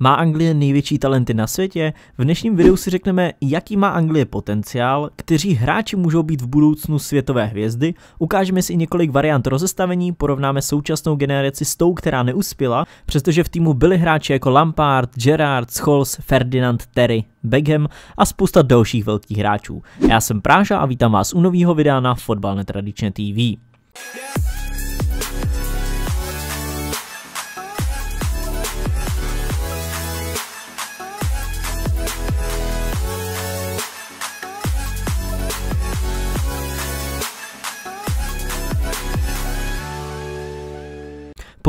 Má Anglie největší talenty na světě? V dnešním videu si řekneme, jaký má Anglie potenciál, kteří hráči můžou být v budoucnu světové hvězdy, ukážeme si několik variant rozestavení, porovnáme současnou generaci s tou, která neuspěla, přestože v týmu byli hráči jako Lampard, Gerrard, Scholes, Ferdinand, Terry, Beckham a spousta dalších velkých hráčů. Já jsem Práža a vítám vás u nového videa na Fotbal netradičně TV. Yeah.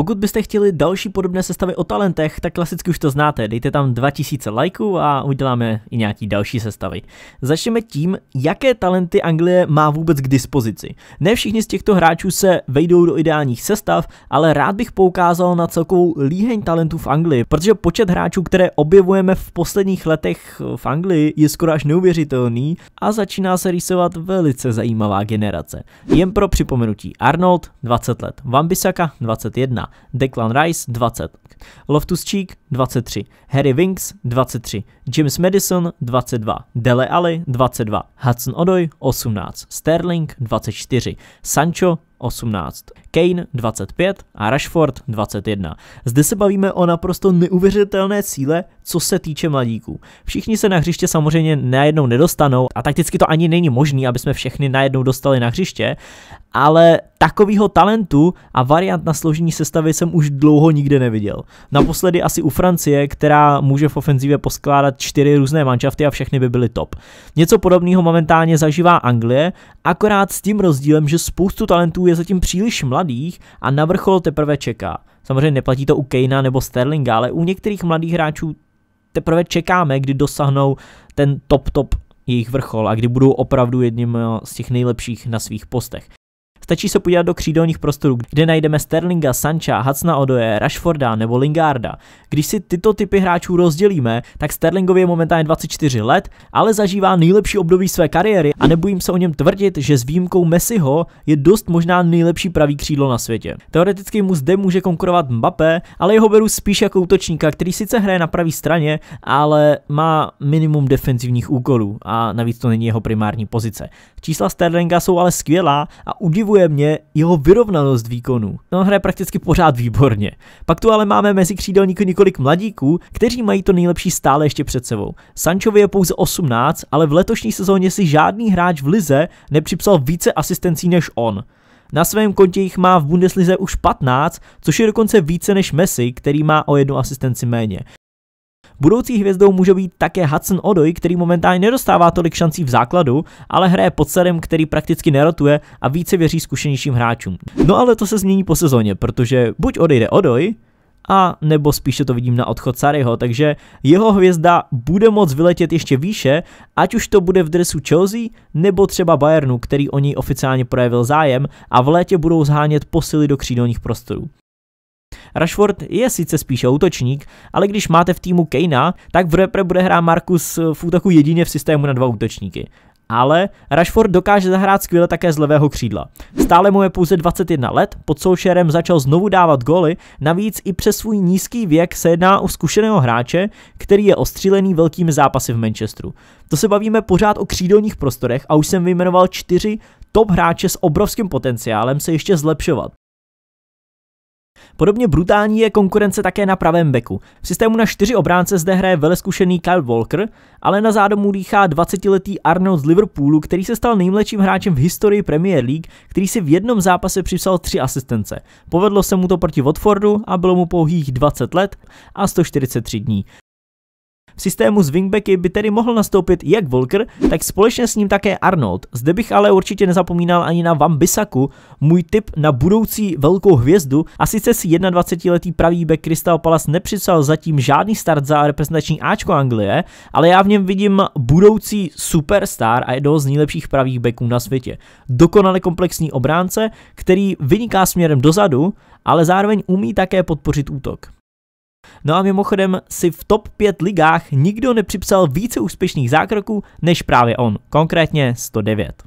Pokud byste chtěli další podobné sestavy o talentech, tak klasicky už to znáte, dejte tam 2000 lajků a uděláme i nějaký další sestavy. Začneme tím, jaké talenty Anglie má vůbec k dispozici. Ne všichni z těchto hráčů se vejdou do ideálních sestav, ale rád bych poukázal na celkovou líheň talentů v Anglii, protože počet hráčů, které objevujeme v posledních letech v Anglii, je skoro až neuvěřitelný a začíná se rýsovat velice zajímavá generace. Jen pro připomenutí Arnold 20 let, Vambisaka 21, Declan Rice 20, Loftus Cheek 23, Harry Winks 23, James Madison 22, Dele Alli 22, Hudson Odoj 18, Sterling 24, Sancho 18, Kane 25 a Rashford 21. Zde se bavíme o naprosto neuvěřitelné cíle, co se týče mladíků. Všichni se na hřiště samozřejmě najednou nedostanou a takticky to ani není možné, aby jsme všechny najednou dostali na hřiště, ale takovýho talentu a variant na složení sestavy jsem už dlouho nikde neviděl. Naposledy asi u Francie, která může v ofenzivě poskládat čtyři různé manšafty a všechny by byly top. Něco podobného momentálně zažívá Anglie, akorát s tím rozdílem, že spoustu talentů je zatím příliš mladých a na vrchol teprve čeká. Samozřejmě neplatí to u Kejna nebo Sterlinga, ale u některých mladých hráčů teprve čekáme, kdy dosáhnou ten top top jejich vrchol a kdy budou opravdu jedním eh, z těch nejlepších na svých postech. Stačí se podívat do křídelních prostorů, kde najdeme Sterlinga, Sancha, Hacna Odoje, Rashforda nebo Lingarda. Když si tyto typy hráčů rozdělíme, tak Sterlingovi je momentálně 24 let, ale zažívá nejlepší období své kariéry a nebojím se o něm tvrdit, že s výjimkou Messiho je dost možná nejlepší pravý křídlo na světě. Teoreticky mu zde může konkurovat Mbappé, ale jeho beru spíš jako útočníka, který sice hraje na pravé straně, ale má minimum defenzivních úkolů a navíc to není jeho primární pozice. Čísla Sterlinga jsou ale skvělá a udivuje Překvapuje mě jeho vyrovnanost výkonu. No, on hraje prakticky pořád výborně. Pak tu ale máme mezi křídelníky několik mladíků, kteří mají to nejlepší stále ještě před sebou. Sančovi je pouze 18, ale v letošní sezóně si žádný hráč v lize nepřipsal více asistencí než on. Na svém kontě jich má v Bundeslize už 15, což je dokonce více než Messi, který má o jednu asistenci méně. Budoucí hvězdou může být také Hudson Odoi, který momentálně nedostává tolik šancí v základu, ale hraje pod serem, který prakticky nerotuje a více věří zkušenějším hráčům. No ale to se změní po sezóně, protože buď odejde Odoj, a nebo spíše to vidím na odchod Saryho, takže jeho hvězda bude moc vyletět ještě výše, ať už to bude v dresu Chelsea nebo třeba Bayernu, který o něj oficiálně projevil zájem a v létě budou zhánět posily do křídelních prostorů. Rashford je sice spíše útočník, ale když máte v týmu Kejna, tak v repre bude hrát Markus eh, v útoku jedině v systému na dva útočníky. Ale Rashford dokáže zahrát skvěle také z levého křídla. Stále mu je pouze 21 let, pod soušerem začal znovu dávat goly, navíc i přes svůj nízký věk se jedná o zkušeného hráče, který je ostřílený velkými zápasy v Manchesteru. To se bavíme pořád o křídelních prostorech a už jsem vyjmenoval čtyři top hráče s obrovským potenciálem se ještě zlepšovat. Podobně brutální je konkurence také na pravém beku. V systému na čtyři obránce zde hraje veleskušený Kyle Walker, ale na zádu mu dýchá 20-letý Arnold z Liverpoolu, který se stal nejmladším hráčem v historii Premier League, který si v jednom zápase připsal tři asistence. Povedlo se mu to proti Watfordu a bylo mu pouhých 20 let a 143 dní. V systému s wingbacky by tedy mohl nastoupit jak Volker, tak společně s ním také Arnold. Zde bych ale určitě nezapomínal ani na Van můj tip na budoucí velkou hvězdu a sice si 21-letý pravý back Crystal Palace nepřipsal zatím žádný start za reprezentační Ačko Anglie, ale já v něm vidím budoucí superstar a jednoho z nejlepších pravých backů na světě. Dokonale komplexní obránce, který vyniká směrem dozadu, ale zároveň umí také podpořit útok. No a mimochodem si v top 5 ligách nikdo nepřipsal více úspěšných zákroků než právě on, konkrétně 109.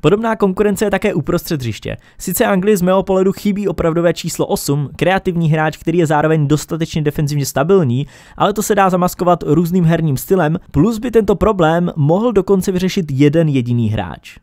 Podobná konkurence je také uprostřed hřiště. Sice Anglii z mého pohledu chybí opravdové číslo 8, kreativní hráč, který je zároveň dostatečně defenzivně stabilní, ale to se dá zamaskovat různým herním stylem, plus by tento problém mohl dokonce vyřešit jeden jediný hráč.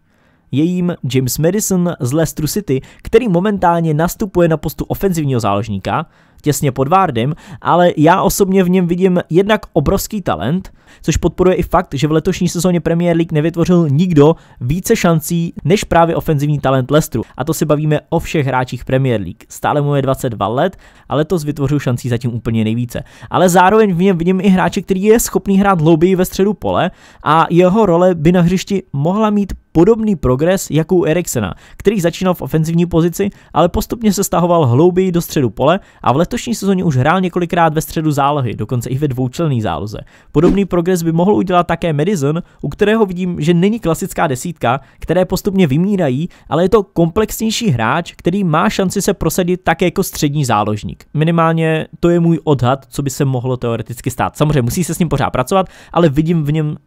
Je jim James Madison z Leicester City, který momentálně nastupuje na postu ofenzivního záložníka, těsně pod Várdym, ale já osobně v něm vidím jednak obrovský talent, což podporuje i fakt, že v letošní sezóně Premier League nevytvořil nikdo více šancí než právě ofenzivní talent Lestru. A to si bavíme o všech hráčích Premier League. Stále mu je 22 let a letos vytvořil šancí zatím úplně nejvíce. Ale zároveň v něm vidím i hráče, který je schopný hrát hlouběji ve středu pole a jeho role by na hřišti mohla mít podobný progres jako u Eriksena, který začínal v ofenzivní pozici, ale postupně se stahoval hlouběji do středu pole a v letošní sezóně už hrál několikrát ve středu zálohy, dokonce i ve dvoučlenné záloze. Podobný progres by mohl udělat také Madison, u kterého vidím, že není klasická desítka, které postupně vymírají, ale je to komplexnější hráč, který má šanci se prosadit také jako střední záložník. Minimálně to je můj odhad, co by se mohlo teoreticky stát. Samozřejmě musí se s ním pořád pracovat, ale vidím v něm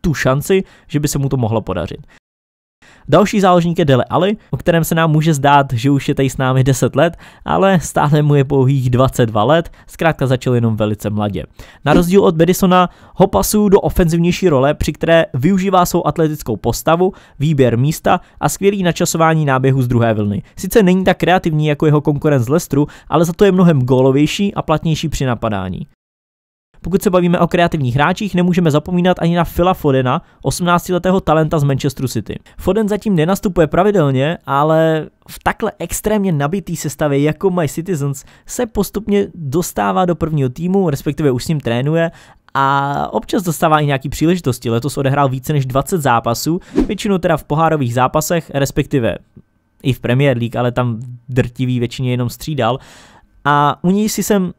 tu šanci, že by se mu to mohlo podařit. Další záložník je Dele Ali, o kterém se nám může zdát, že už je tady s námi 10 let, ale stále mu je pouhých 22 let, zkrátka začal jenom velice mladě. Na rozdíl od Bedisona ho pasují do ofenzivnější role, při které využívá svou atletickou postavu, výběr místa a skvělý načasování náběhu z druhé vlny. Sice není tak kreativní jako jeho konkurent z Lestru, ale za to je mnohem gólovější a platnější při napadání. Pokud se bavíme o kreativních hráčích, nemůžeme zapomínat ani na Phila Fodena, 18-letého talenta z Manchesteru City. Foden zatím nenastupuje pravidelně, ale v takhle extrémně nabitý sestavě jako My Citizens se postupně dostává do prvního týmu, respektive už s ním trénuje a občas dostává i nějaký příležitosti. Letos odehrál více než 20 zápasů, většinou teda v pohárových zápasech, respektive i v Premier League, ale tam drtivý většině jenom střídal. A u něj si jsem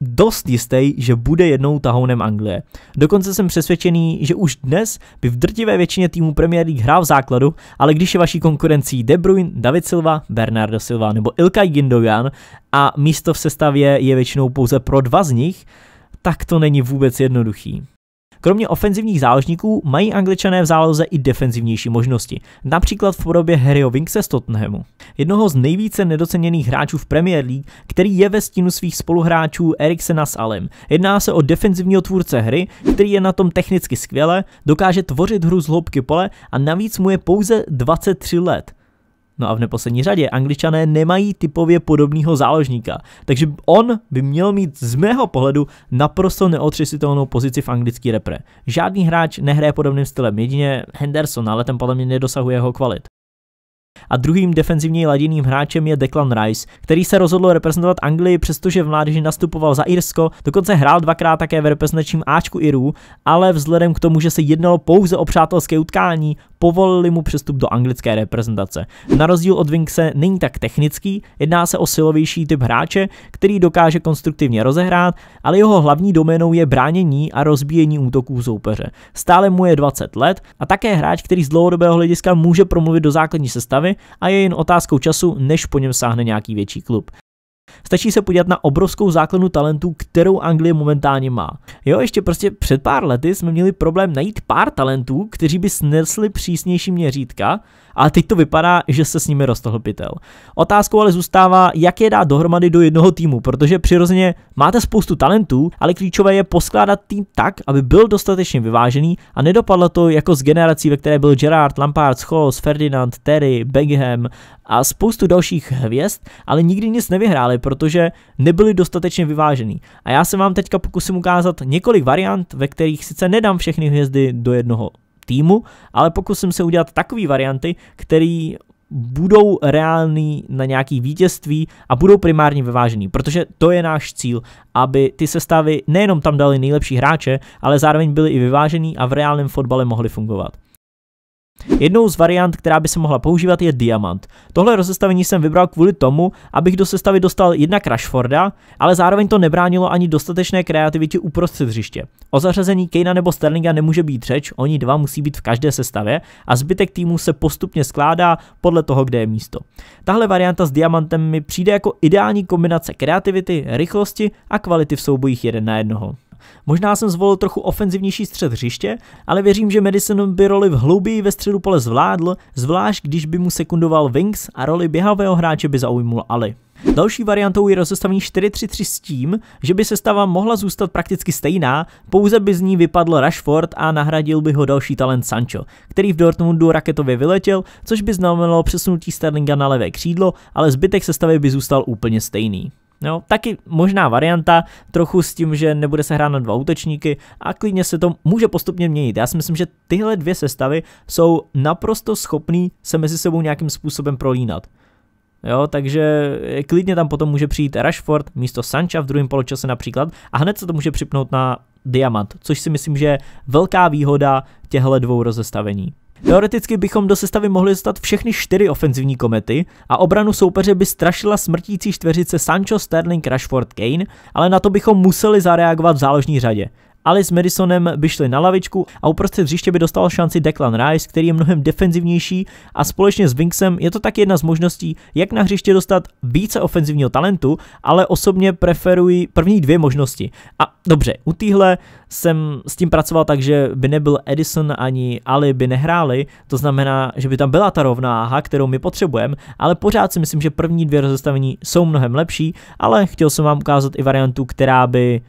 dost jistý, že bude jednou tahounem Anglie. Dokonce jsem přesvědčený, že už dnes by v drtivé většině týmu Premier League hrál v základu, ale když je vaší konkurencí De Bruyne, David Silva, Bernardo Silva nebo Ilkay Gindogan a místo v sestavě je většinou pouze pro dva z nich, tak to není vůbec jednoduchý. Kromě ofenzivních záložníků mají angličané v záloze i defenzivnější možnosti, například v podobě Harryho Winkse z Tottenhamu. Jednoho z nejvíce nedoceněných hráčů v Premier League, který je ve stínu svých spoluhráčů Eriksena s Alem. Jedná se o defenzivního tvůrce hry, který je na tom technicky skvěle, dokáže tvořit hru z hloubky pole a navíc mu je pouze 23 let. No a v neposlední řadě, angličané nemají typově podobného záložníka, takže on by měl mít z mého pohledu naprosto neotřesitelnou pozici v anglický repre. Žádný hráč nehraje podobným stylem, jedině Henderson, ale ten podle mě nedosahuje jeho kvalit a druhým defenzivně laděným hráčem je Declan Rice, který se rozhodl reprezentovat Anglii, přestože v mládeži nastupoval za Irsko, dokonce hrál dvakrát také v reprezentačním Ačku Irů, ale vzhledem k tomu, že se jednalo pouze o přátelské utkání, povolili mu přestup do anglické reprezentace. Na rozdíl od Winkse není tak technický, jedná se o silovější typ hráče, který dokáže konstruktivně rozehrát, ale jeho hlavní doménou je bránění a rozbíjení útoků soupeře. Stále mu je 20 let a také hráč, který z dlouhodobého hlediska může promluvit do základní sestavy, a je jen otázkou času, než po něm sáhne nějaký větší klub. Stačí se podívat na obrovskou základnu talentů, kterou Anglie momentálně má. Jo, ještě prostě před pár lety jsme měli problém najít pár talentů, kteří by snesli přísnější měřítka, ale teď to vypadá, že se s nimi roztohl pitel. Otázkou ale zůstává, jak je dát dohromady do jednoho týmu, protože přirozeně máte spoustu talentů, ale klíčové je poskládat tým tak, aby byl dostatečně vyvážený a nedopadlo to jako z generací, ve které byl Gerard, Lampard, Scholes, Ferdinand, Terry, Beckham a spoustu dalších hvězd, ale nikdy nic nevyhráli, protože nebyli dostatečně vyvážený. A já se vám teďka pokusím ukázat několik variant, ve kterých sice nedám všechny hvězdy do jednoho týmu, ale pokusím se udělat takové varianty, které budou reální na nějaký vítězství a budou primárně vyvážený, protože to je náš cíl, aby ty sestavy nejenom tam dali nejlepší hráče, ale zároveň byly i vyvážený a v reálném fotbale mohly fungovat. Jednou z variant, která by se mohla používat, je diamant. Tohle rozestavení jsem vybral kvůli tomu, abych do sestavy dostal jednak Rashforda, ale zároveň to nebránilo ani dostatečné kreativitě uprostřed hřiště. O zařazení Kejna nebo Sterlinga nemůže být řeč, oni dva musí být v každé sestavě a zbytek týmu se postupně skládá podle toho, kde je místo. Tahle varianta s diamantem mi přijde jako ideální kombinace kreativity, rychlosti a kvality v soubojích jeden na jednoho. Možná jsem zvolil trochu ofenzivnější střed hřiště, ale věřím, že Madison by roli v hlouběji ve středu pole zvládl, zvlášť když by mu sekundoval Wings a roli běhavého hráče by zaujmul Ali. Další variantou je rozestavení 4-3-3 s tím, že by sestava mohla zůstat prakticky stejná, pouze by z ní vypadl Rashford a nahradil by ho další talent Sancho, který v Dortmundu raketově vyletěl, což by znamenalo přesunutí Sterlinga na levé křídlo, ale zbytek sestavy by zůstal úplně stejný. Jo, taky možná varianta, trochu s tím, že nebude se hrát na dva útočníky a klidně se to může postupně měnit. Já si myslím, že tyhle dvě sestavy jsou naprosto schopný se mezi sebou nějakým způsobem prolínat. Jo, takže eh, klidně tam potom může přijít Rashford místo Sancha v druhém poločase například a hned se to může připnout na Diamant, což si myslím, že je velká výhoda těchto dvou rozestavení. Teoreticky bychom do sestavy mohli dostat všechny čtyři ofenzivní komety a obranu soupeře by strašila smrtící čtveřice Sancho, Sterling, Rashford, Kane, ale na to bychom museli zareagovat v záložní řadě. Ali s Madisonem by šli na lavičku a uprostřed hřiště by dostal šanci Declan Rice, který je mnohem defenzivnější a společně s Winksem je to tak jedna z možností, jak na hřiště dostat více ofenzivního talentu, ale osobně preferuji první dvě možnosti. A dobře, u týhle jsem s tím pracoval tak, že by nebyl Edison ani Ali by nehráli, to znamená, že by tam byla ta rovnáha, kterou my potřebujeme, ale pořád si myslím, že první dvě rozestavení jsou mnohem lepší, ale chtěl jsem vám ukázat i variantu, která by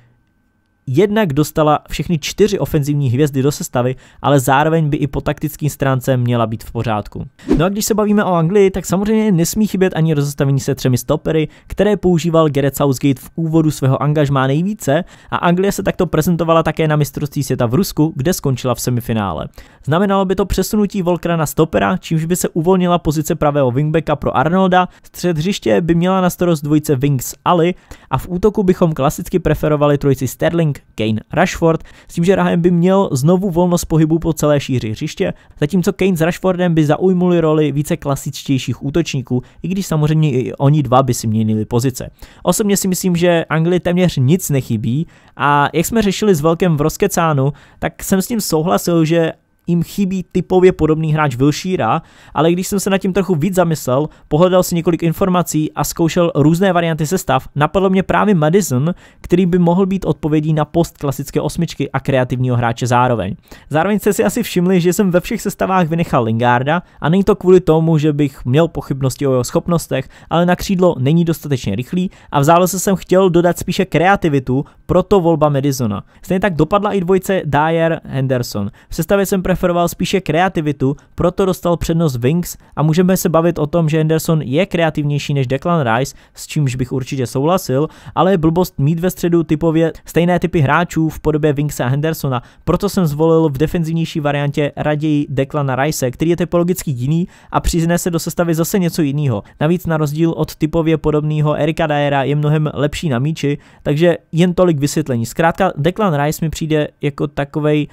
jednak dostala všechny čtyři ofenzivní hvězdy do sestavy, ale zároveň by i po taktickým stránce měla být v pořádku. No a když se bavíme o Anglii, tak samozřejmě nesmí chybět ani rozestavení se třemi stopery, které používal Gareth Southgate v úvodu svého angažmá nejvíce a Anglie se takto prezentovala také na mistrovství světa v Rusku, kde skončila v semifinále. Znamenalo by to přesunutí Volkra na stopera, čímž by se uvolnila pozice pravého wingbacka pro Arnolda, střed hřiště by měla na starost dvojice Wings Ali a v útoku bychom klasicky preferovali trojici Sterling, Kane Rashford, s tím, že Rahem by měl znovu volnost pohybu po celé šíři hřiště, zatímco Kane s Rashfordem by zaujmuli roli více klasičtějších útočníků, i když samozřejmě i oni dva by si měnili pozice. Osobně si myslím, že Anglii téměř nic nechybí a jak jsme řešili s Velkem v Roskecánu, tak jsem s tím souhlasil, že jim chybí typově podobný hráč Wilshira, ale když jsem se nad tím trochu víc zamyslel, pohledal si několik informací a zkoušel různé varianty sestav, napadlo mě právě Madison, který by mohl být odpovědí na post klasické osmičky a kreativního hráče zároveň. Zároveň jste si asi všimli, že jsem ve všech sestavách vynechal Lingarda a není to kvůli tomu, že bych měl pochybnosti o jeho schopnostech, ale na křídlo není dostatečně rychlý a v záloze jsem chtěl dodat spíše kreativitu, proto volba Madisona. Stejně tak dopadla i dvojce Dyer Henderson. V sestavě jsem preferoval preferoval spíše kreativitu, proto dostal přednost Wings a můžeme se bavit o tom, že Henderson je kreativnější než Declan Rice, s čímž bych určitě souhlasil, ale je blbost mít ve středu typově stejné typy hráčů v podobě Wings a Hendersona, proto jsem zvolil v defenzivnější variantě raději Declana Rice, který je typologicky jiný a přizne se do sestavy zase něco jiného. Navíc na rozdíl od typově podobného Erika Dyera je mnohem lepší na míči, takže jen tolik vysvětlení. Zkrátka Declan Rice mi přijde jako takovej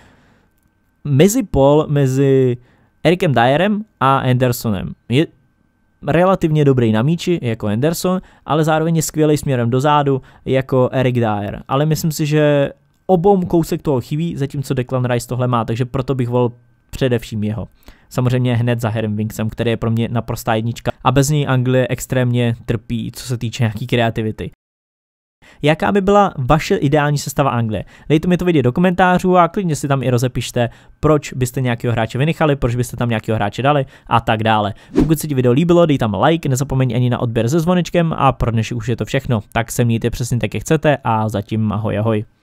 mezi pol mezi Erikem Dyerem a Andersonem. Je relativně dobrý na míči jako Anderson, ale zároveň je skvělý směrem dozadu jako Eric Dyer. Ale myslím si, že obou kousek toho chybí, zatímco Declan Rice tohle má, takže proto bych volil především jeho. Samozřejmě hned za Herem Winksem, který je pro mě naprostá jednička a bez něj Anglie extrémně trpí, co se týče nějaký kreativity jaká by byla vaše ideální sestava Anglie. Dejte mi to vidět do komentářů a klidně si tam i rozepište, proč byste nějakého hráče vynechali, proč byste tam nějakého hráče dali a tak dále. Pokud se ti video líbilo, dej tam like, nezapomeň ani na odběr se zvonečkem a pro dnešek už je to všechno. Tak se mějte přesně tak, jak chcete a zatím ahoj ahoj.